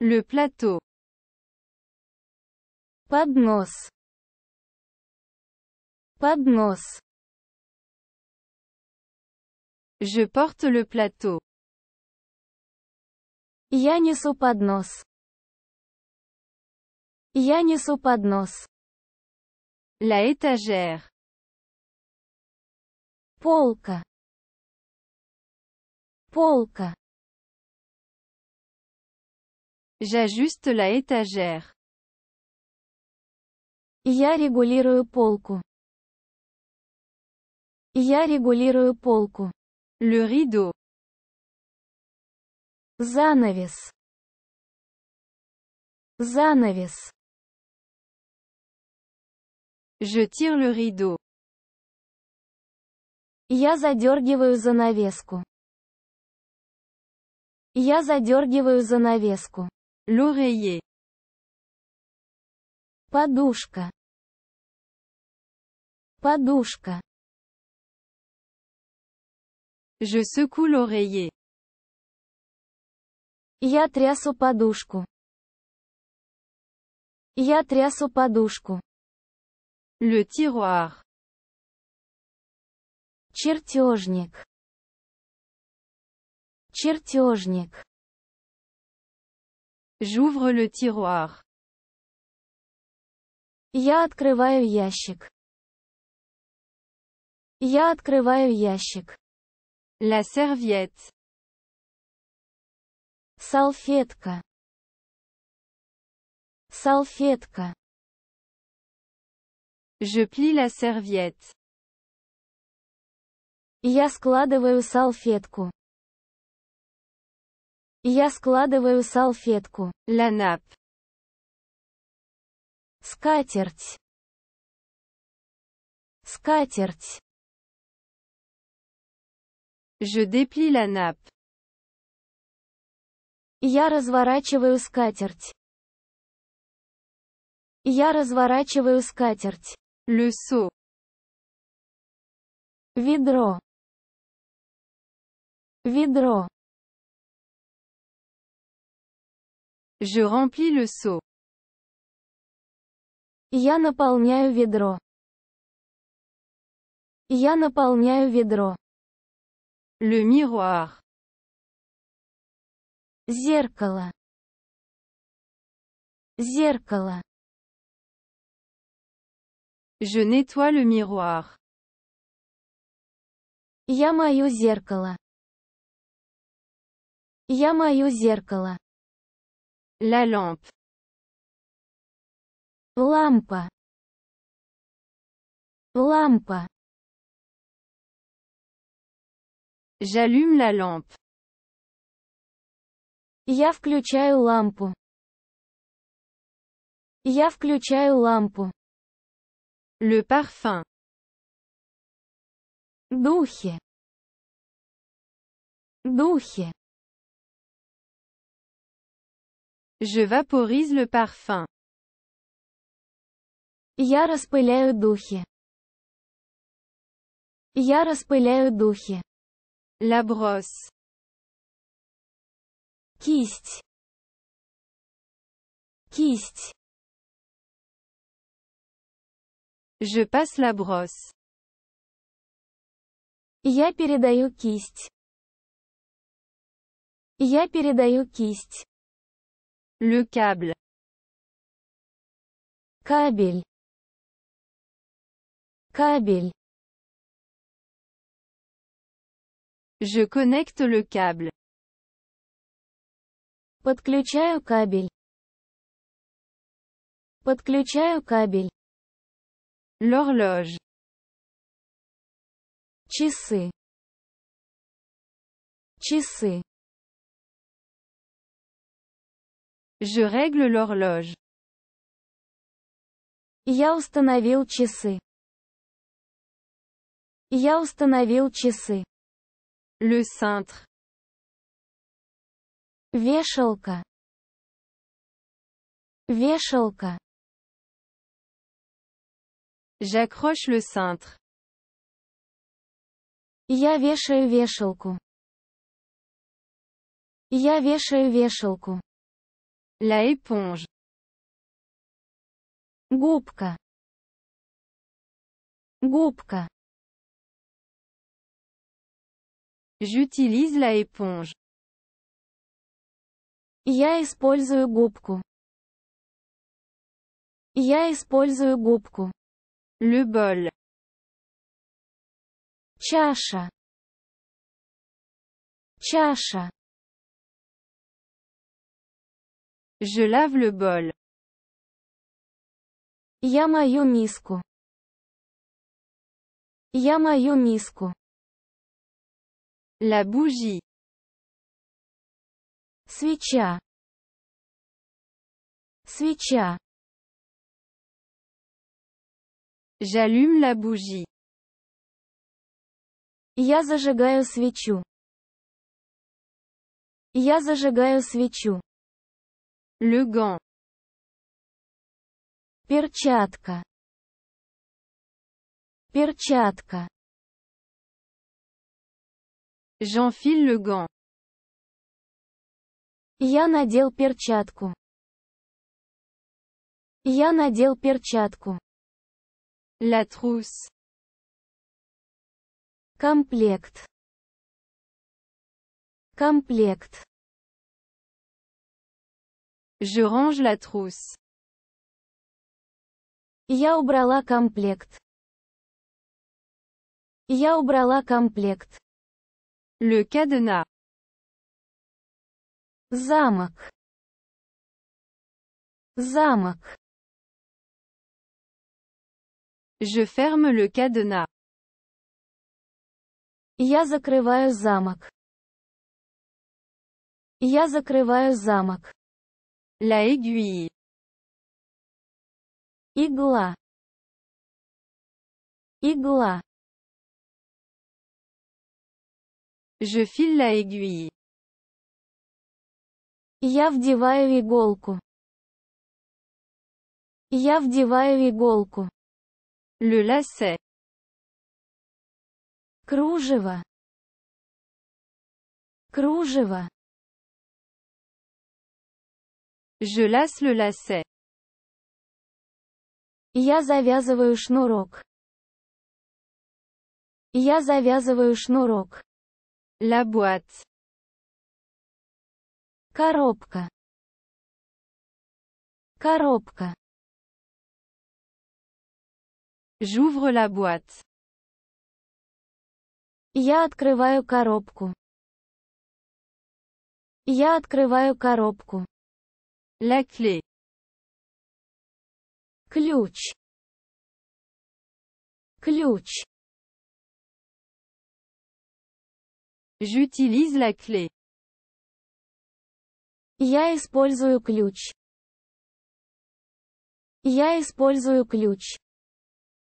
Le plateau. Поднос. Поднос. Je porte le plateau. Я несу поднос. Я несу поднос. La étagère. Полка. Полка. J'ajuste la étagère. Я регулирую полку. Я регулирую полку. Le rideau. Занавес. Занавес. Je tire le rideau. Я задергиваю занавеску. Я задергиваю занавеску. L'oreiller. Подушка. Подушка. Je secoue l'oreiller. Я трясу подушку. Я трясу подушку. Le tiroir. Чертежник. Чертежник. J'ouvre le tiroir. Я открываю ящик. Я открываю ящик. La serviette. Салфетка. Салфетка. Je plie la serviette. Я складываю салфетку. Я складываю салфетку. Ленап. Скатерть. Скатерть. Je déplie la nappe. Я разворачиваю скатерть. Я разворачиваю скатерть. Le seau. Ведро. Ведро. Je remplis le seau. Я наполняю ведро. Я наполняю ведро. Le miroir. Зеркало. Зеркало. Je nettoie le miroir. Я мою зеркало. Я мою зеркало. La lampe. Лампа. Лампа. J'allume la lampe. Я включаю лампу. Я включаю лампу. Le parfum. Духи. Духи. Je vaporise le parfum. Я распыляю духи. Я распыляю духи. La brosse. Кисть. Кисть. Je passe la brosse. Я передаю кисть. Я передаю кисть. Le câble. Câble. Câble. Je connecte le câble. Подключаю кабель. Подключаю кабель. L'horloge. Часы. Часы. Je règle l'horloge. Я установил часы. Я установил часы. Le cintre. Вешалка. Вешалка. J'accroche le cintre. Я вешаю вешалку. Я вешаю вешалку. La éponge. Губка. Губка. J'utilise la éponge. Я использую губку. Я использую губку. Le bol. Чаша. Чаша. Je lave le bol. Я мою миску. Я мою миску. La bougie. Свеча. Свеча. J'allume la bougie. Я зажигаю свечу. Я зажигаю свечу. Le Перчатка. Перчатка. J'enfile le gant. Я надел перчатку. Я надел перчатку. La trousse. Комплект. Комплект. Je range la trousse. Я убрала комплект. Я убрала комплект. Le cadenas. Замок. Замок. Je ferme le cadenas. Я закрываю замок. Я закрываю замок. La aiguille. Игла. Игла. Je file la aiguille. Я вдеваю иголку. Я вдеваю иголку. Le lacet. Кружево. Кружево. Je lasse le lacet. Я завязываю шнурок. Я завязываю шнурок. La boîte. Коробка. Коробка. J'ouvre la boîte. Я открываю коробку. Я открываю коробку. La clé. Ключ. Ключ. J'utilise la clé. Я использую ключ. Я использую ключ.